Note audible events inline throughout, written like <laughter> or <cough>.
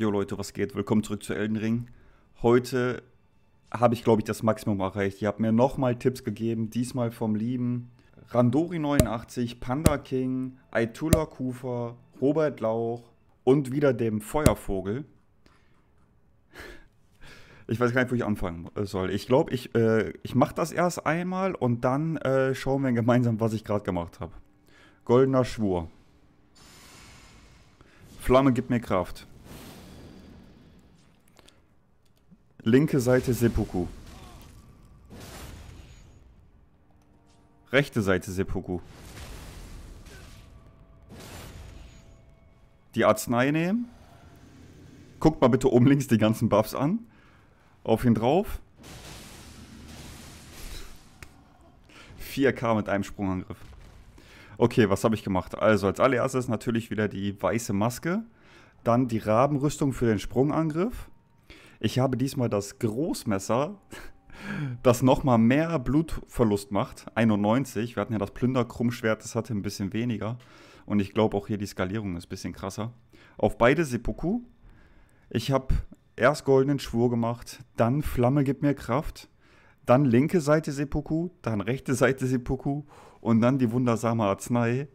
Jo Leute, was geht? Willkommen zurück zu Elden Ring. Heute habe ich, glaube ich, das Maximum erreicht. Ihr habt mir nochmal Tipps gegeben, diesmal vom lieben Randori89, Panda King, Aitula Kufa, Robert Lauch und wieder dem Feuervogel. Ich weiß gar nicht, wo ich anfangen soll. Ich glaube, ich, äh, ich mache das erst einmal und dann äh, schauen wir gemeinsam, was ich gerade gemacht habe. Goldener Schwur. Flamme gibt mir Kraft. Linke Seite Seppuku. Rechte Seite Seppuku. Die Arznei nehmen. Guckt mal bitte oben links die ganzen Buffs an. Auf ihn drauf. 4K mit einem Sprungangriff. Okay, was habe ich gemacht? Also als allererstes natürlich wieder die weiße Maske. Dann die Rabenrüstung für den Sprungangriff. Ich habe diesmal das Großmesser, <laughs> das nochmal mehr Blutverlust macht. 91. Wir hatten ja das Plünderkrummschwert, das hatte ein bisschen weniger. Und ich glaube auch hier die Skalierung ist ein bisschen krasser. Auf beide Seppuku. Ich habe erst goldenen Schwur gemacht, dann Flamme gibt mir Kraft, dann linke Seite Seppuku, dann rechte Seite Seppuku und dann die wundersame Arznei.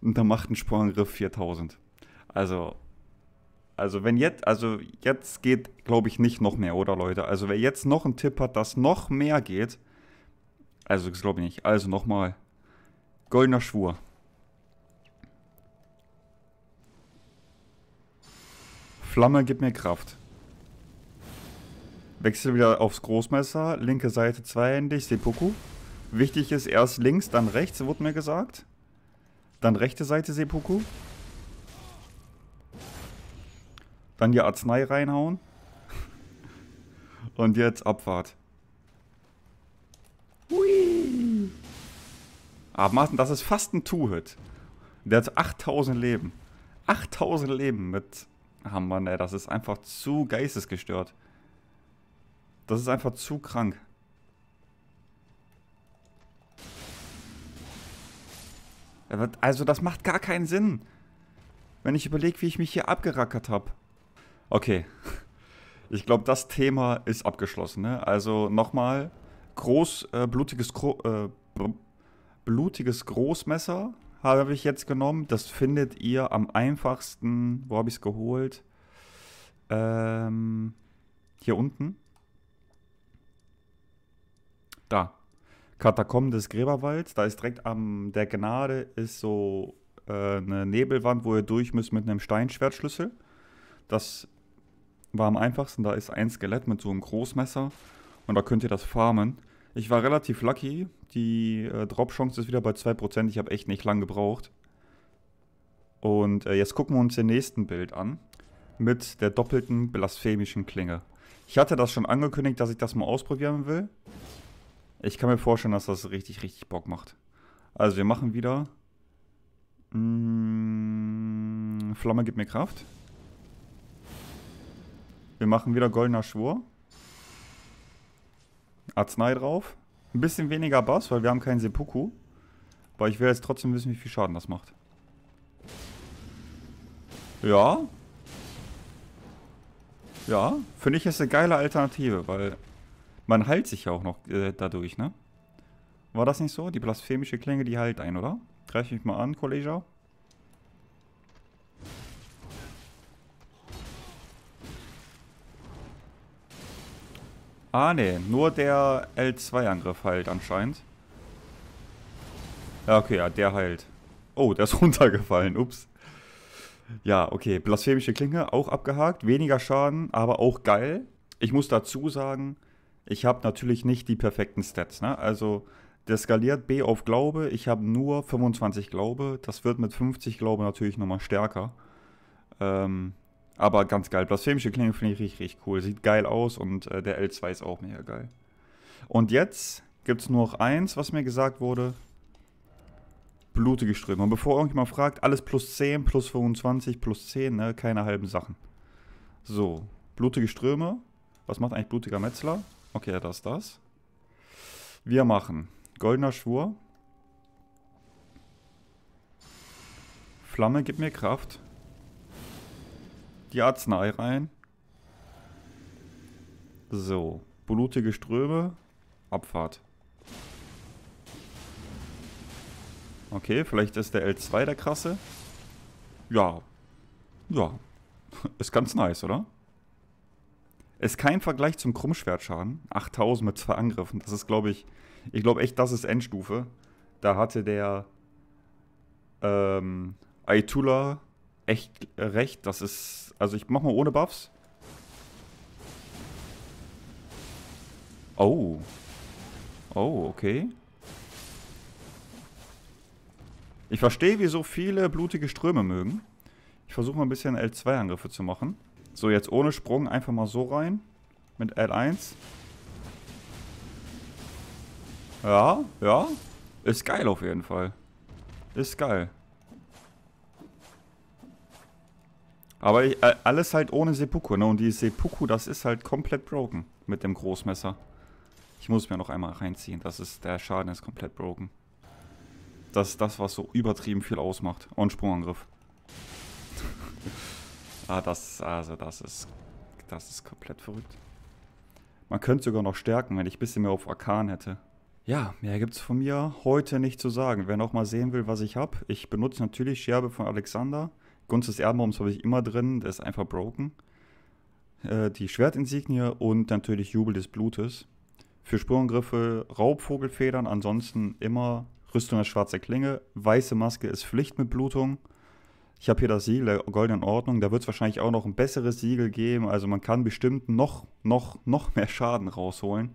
Und dann macht ein Sporangriff 4000. Also also wenn jetzt, also jetzt geht, glaube ich, nicht noch mehr, oder Leute? Also wer jetzt noch einen Tipp hat, dass noch mehr geht, also das glaube ich nicht. Also nochmal, goldener Schwur. Flamme gibt mir Kraft. Wechsel wieder aufs Großmesser, linke Seite zweihändig, Seppuku. Wichtig ist erst links, dann rechts, wurde mir gesagt. Dann rechte Seite Seppuku. Dann die Arznei reinhauen. Und jetzt Abfahrt. Hui. Abmaßen, das ist fast ein Two-Hit. Der hat 8000 Leben. 8000 Leben mit Hammer, ah, ne? Das ist einfach zu geistesgestört. Das ist einfach zu krank. Also das macht gar keinen Sinn. Wenn ich überlege, wie ich mich hier abgerackert habe. Okay. Ich glaube, das Thema ist abgeschlossen. Ne? Also nochmal, groß, äh, blutiges, äh, blutiges Großmesser habe ich jetzt genommen. Das findet ihr am einfachsten. Wo habe ich es geholt? Ähm, hier unten. Da. Katakomben des Gräberwalds. Da ist direkt am der Gnade ist so äh, eine Nebelwand, wo ihr durch müsst mit einem Steinschwertschlüssel. Das war am einfachsten. Da ist ein Skelett mit so einem Großmesser und da könnt ihr das farmen. Ich war relativ lucky. Die äh, Drop-Chance ist wieder bei 2%. Ich habe echt nicht lang gebraucht. Und äh, jetzt gucken wir uns den nächsten Bild an. Mit der doppelten blasphemischen Klinge. Ich hatte das schon angekündigt, dass ich das mal ausprobieren will. Ich kann mir vorstellen, dass das richtig, richtig Bock macht. Also wir machen wieder... Mh, hm, Flamme gibt mir Kraft. Wir machen wieder goldener Schwur. Arznei drauf. Ein bisschen weniger Bass, weil wir haben keinen Seppuku. Aber ich will jetzt trotzdem wissen, wie viel Schaden das macht. Ja. Ja, finde ich ist eine geile Alternative, weil man heilt sich ja auch noch äh, dadurch, ne? War das nicht so? Die blasphemische Klinge, die heilt ein, oder? Greif mich mal an, Kollege. Ah, ne, nur der L2-Angriff heilt anscheinend. Ja, okay, ja, der heilt. Oh, der ist <laughs> runtergefallen, ups. Ja, okay, blasphemische Klinge, auch abgehakt. Weniger Schaden, aber auch geil. Ich muss dazu sagen, ich habe natürlich nicht die perfekten Stats, ne? Also, der skaliert B auf Glaube, ich habe nur 25 Glaube. Das wird mit 50 Glaube natürlich nochmal stärker. Ähm, aber ganz geil. Blasphemische Klinge finde ich richtig, richtig cool. Sieht geil aus und äh, der L2 ist auch mega geil. Und jetzt gibt es nur noch eins, was mir gesagt wurde. Blutige Ströme. Und bevor irgendjemand fragt, alles plus 10, plus 25, plus 10, ne? Keine halben Sachen. So, blutige Ströme. Was macht eigentlich blutiger Metzler? Okay, ja, das, das. Wir machen goldener Schwur. Flamme gibt mir Kraft die Arznei rein. So, blutige Ströme, Abfahrt. Okay, vielleicht ist der L2 der krasse. Ja. Ja. <laughs> Ist ganz nice, oder? Ist kein Vergleich zum Krummschwertschaden. 8000 mit zwei Angriffen. Das ist, glaube ich... Ich glaube echt, das ist Endstufe. Da hatte der... Ähm, Aitula echt recht. Das ist... Also ich mach mal ohne Buffs. Oh. Oh, okay. Ich verstehe, wieso viele blutige Ströme mögen. Ich versuche mal ein bisschen L2-Angriffe zu machen. So, jetzt ohne Sprung einfach mal so rein. Mit L1. Ja, ja. Ist geil auf jeden Fall. Ist geil. Aber ich, äh, alles halt ohne Seppuku, ne? Und die Seppuku, das ist halt komplett broken mit dem Großmesser. Ich muss mir noch einmal reinziehen. Das ist, der Schaden ist komplett broken. Das ist das, was so übertrieben viel ausmacht. Und Sprungangriff. <laughs> ah, das, also das ist, das ist komplett verrückt. Man könnte sogar noch stärken, wenn ich ein bisschen mehr auf Arkan hätte. Ja, mehr gibt es von mir heute nicht zu sagen. Wer noch mal sehen will, was ich habe, ich benutze natürlich Scherbe von Alexander. Gunst des Erdenraums habe ich immer drin, der ist einfach broken. Äh, die Schwertinsignie und natürlich Jubel des Blutes. Für Spurengriffe Raubvogelfedern, ansonsten immer Rüstung als schwarze Klinge. Weiße Maske ist Pflicht mit Blutung. Ich habe hier das Siegel der Goldenen Ordnung. Da wird es wahrscheinlich auch noch ein besseres Siegel geben. Also man kann bestimmt noch, noch, noch mehr Schaden rausholen.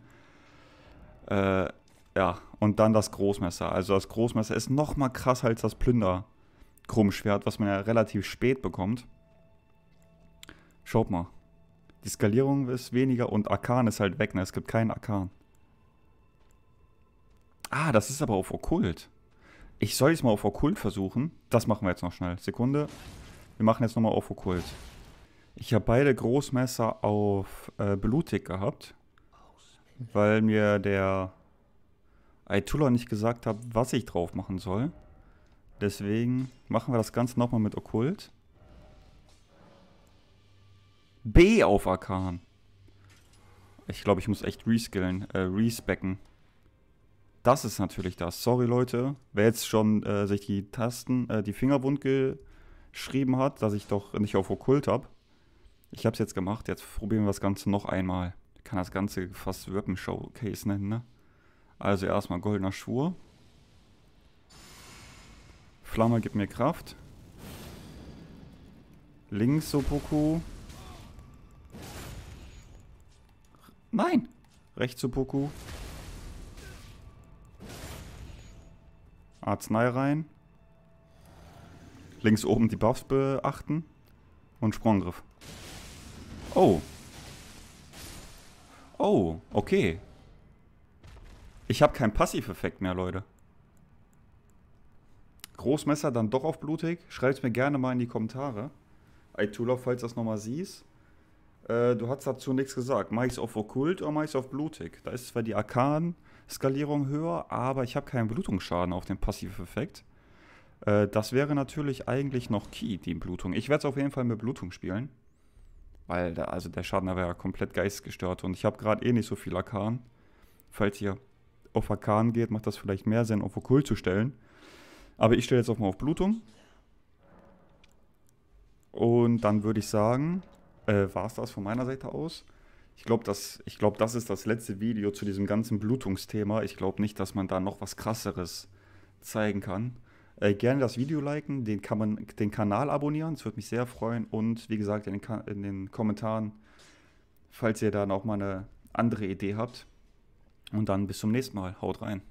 Äh, ja, und dann das Großmesser. Also das Großmesser ist noch mal krasser als das Plünder, Krummschwert, was man ja relativ spät bekommt. Schaut mal. Die Skalierung ist weniger und Arkan ist halt weg, ne? Es gibt keinen Arkan. Ah, das ist aber auf Okkult. Ich soll jetzt mal auf Okkult versuchen. Das machen wir jetzt noch schnell. Sekunde. Wir machen jetzt nochmal auf Okkult. Ich habe beide Großmesser auf äh, Blutig gehabt. Weil mir der Aitula nicht gesagt hat, was ich drauf machen soll. Deswegen machen wir das Ganze nochmal mit Okkult. B auf Arkan. Ich glaube, ich muss echt reskillen, äh, respecken. Das ist natürlich das. Sorry, Leute. Wer jetzt schon äh, sich die Tasten, äh, die Finger wund geschrieben hat, dass ich doch nicht auf Okkult habe. Ich habe es jetzt gemacht. Jetzt probieren wir das Ganze noch einmal. Ich kann das Ganze fast Weapon Showcase nennen, ne? Also erstmal goldener Schwur. Flamme gibt mir Kraft. Links Opoku. Nein! Rechts Opoku. Arznei rein. Links oben die Buffs beachten. Und Sprunggriff. Oh. Oh, okay. Ich habe keinen Passiveffekt mehr, Leute. Großmesser dann doch auf blutig? Schreib es mir gerne mal in die Kommentare. Aitula, falls du das nochmal siehst. Äh, du hast dazu nichts gesagt. Mach ich es auf okkult oder mach ich es auf blutig? Da ist zwar die Arkan-Skalierung höher, aber ich habe keinen Blutungsschaden auf den Passiveffekt. Äh, das wäre natürlich eigentlich noch key, die Blutung. Ich werde es auf jeden Fall mit Blutung spielen. Weil da, also der Schaden wäre ja komplett geistgestört und ich habe gerade eh nicht so viel Arkan. Falls ihr auf Arkan geht, macht das vielleicht mehr Sinn, auf Okkult zu stellen. Aber ich stelle jetzt auch mal auf Blutung. Und dann würde ich sagen, äh, war es das von meiner Seite aus. Ich glaube, das, glaub, das ist das letzte Video zu diesem ganzen Blutungsthema. Ich glaube nicht, dass man da noch was krasseres zeigen kann. Äh, gerne das Video liken, den, kann man, den Kanal abonnieren, das würde mich sehr freuen. Und wie gesagt, in den, in den Kommentaren, falls ihr da noch mal eine andere Idee habt. Und dann bis zum nächsten Mal. Haut rein.